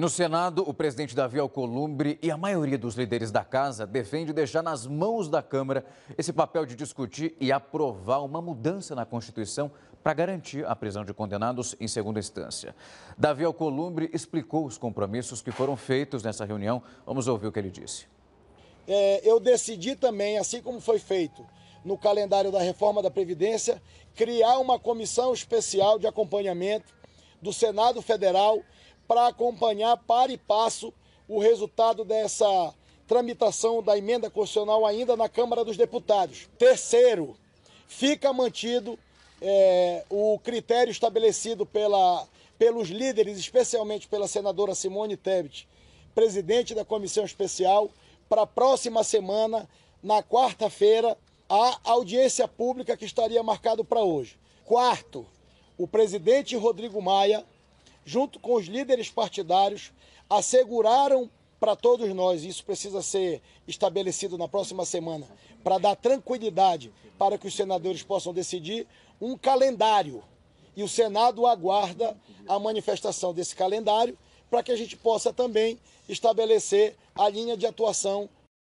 No Senado, o presidente Davi Alcolumbre e a maioria dos líderes da casa defende deixar nas mãos da Câmara esse papel de discutir e aprovar uma mudança na Constituição para garantir a prisão de condenados em segunda instância. Davi Alcolumbre explicou os compromissos que foram feitos nessa reunião. Vamos ouvir o que ele disse. É, eu decidi também, assim como foi feito no calendário da reforma da Previdência, criar uma comissão especial de acompanhamento do Senado Federal para acompanhar para e passo o resultado dessa tramitação da emenda constitucional ainda na Câmara dos Deputados. Terceiro, fica mantido é, o critério estabelecido pela, pelos líderes, especialmente pela senadora Simone Tebet, presidente da comissão especial, para a próxima semana, na quarta-feira, a audiência pública que estaria marcado para hoje. Quarto, o presidente Rodrigo Maia junto com os líderes partidários, asseguraram para todos nós, e isso precisa ser estabelecido na próxima semana, para dar tranquilidade para que os senadores possam decidir, um calendário. E o Senado aguarda a manifestação desse calendário para que a gente possa também estabelecer a linha de atuação